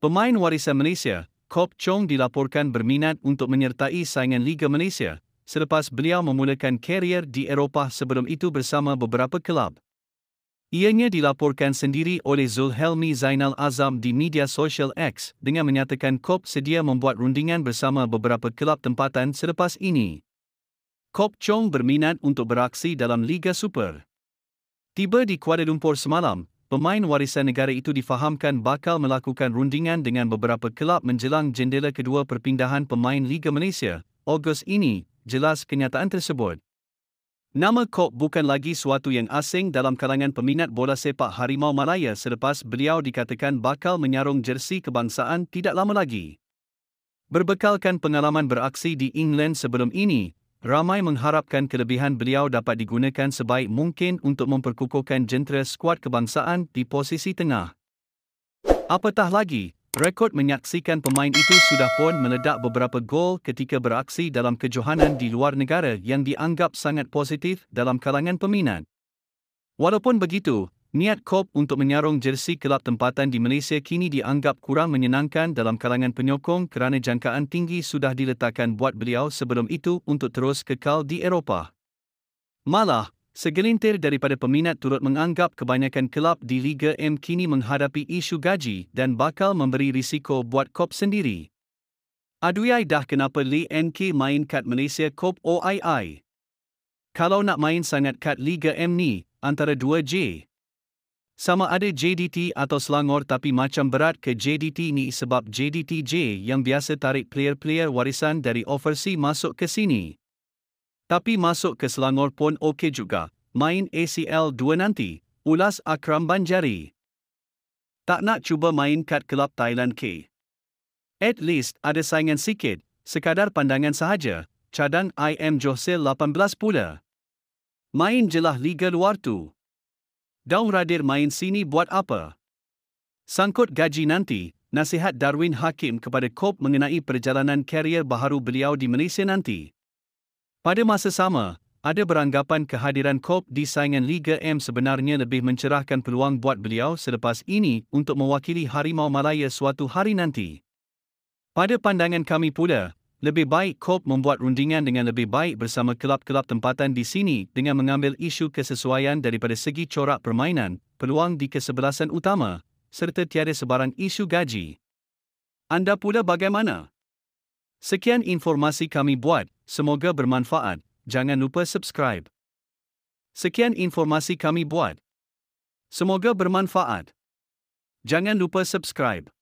Pemain warisan Malaysia, Kop Chong dilaporkan berminat untuk menyertai saingan Liga Malaysia selepas beliau memulakan karier di Eropah sebelum itu bersama beberapa kelab. Ianya dilaporkan sendiri oleh Zulhelmi Zainal Azam di media sosial X dengan menyatakan Kop sedia membuat rundingan bersama beberapa kelab tempatan selepas ini. Kop Chong berminat untuk beraksi dalam Liga Super. Tiba di Kuala Lumpur semalam, pemain warisan negara itu difahamkan bakal melakukan rundingan dengan beberapa kelab menjelang jendela kedua perpindahan pemain Liga Malaysia. Ogos ini, jelas kenyataan tersebut. Nama Kok bukan lagi suatu yang asing dalam kalangan peminat bola sepak Harimau Malaya selepas beliau dikatakan bakal menyarung jersi kebangsaan tidak lama lagi. Berbekalkan pengalaman beraksi di England sebelum ini, Ramai mengharapkan kelebihan beliau dapat digunakan sebaik mungkin untuk memperkukuhkan jentera skuad kebangsaan di posisi tengah. Apatah lagi, rekod menyaksikan pemain itu sudah pun meledak beberapa gol ketika beraksi dalam kejohanan di luar negara yang dianggap sangat positif dalam kalangan peminat. Walaupun begitu, Niat COP untuk menyarung jersi kelab tempatan di Malaysia kini dianggap kurang menyenangkan dalam kalangan penyokong kerana jangkaan tinggi sudah diletakkan buat beliau sebelum itu untuk terus kekal di Eropah. Malah, segelintir daripada peminat turut menganggap kebanyakan kelab di Liga M kini menghadapi isu gaji dan bakal memberi risiko buat COP sendiri. Aduyai dah kenapa Lee NK main kat Malaysia COP OII. Kalau nak main sangat kat Liga M ni, antara 2J. Sama ada JDT atau Selangor tapi macam berat ke JDT ni sebab JDTJ yang biasa tarik player-player warisan dari overseas masuk ke sini. Tapi masuk ke Selangor pun okey juga. Main ACL 2 nanti. Ulas Akram Banjari. Tak nak cuba main kat kelab Thailand ke? At least ada saingan sikit, sekadar pandangan sahaja. Cadang IM Jose 18 pula. Main jelah Liga luar tu. Daung Radir main sini buat apa? Sangkut gaji nanti, nasihat Darwin Hakim kepada Kop mengenai perjalanan karier baharu beliau di Malaysia nanti. Pada masa sama, ada beranggapan kehadiran Kop di saingan Liga M sebenarnya lebih mencerahkan peluang buat beliau selepas ini untuk mewakili Harimau Malaya suatu hari nanti. Pada pandangan kami pula, lebih baik Colt membuat rundingan dengan lebih baik bersama kelab-kelab tempatan di sini dengan mengambil isu kesesuaian daripada segi corak permainan, peluang di kesebelasan utama, serta tiada sebarang isu gaji. Anda pula bagaimana? Sekian informasi kami buat, semoga bermanfaat. Jangan lupa subscribe. Sekian informasi kami buat. Semoga bermanfaat. Jangan lupa subscribe.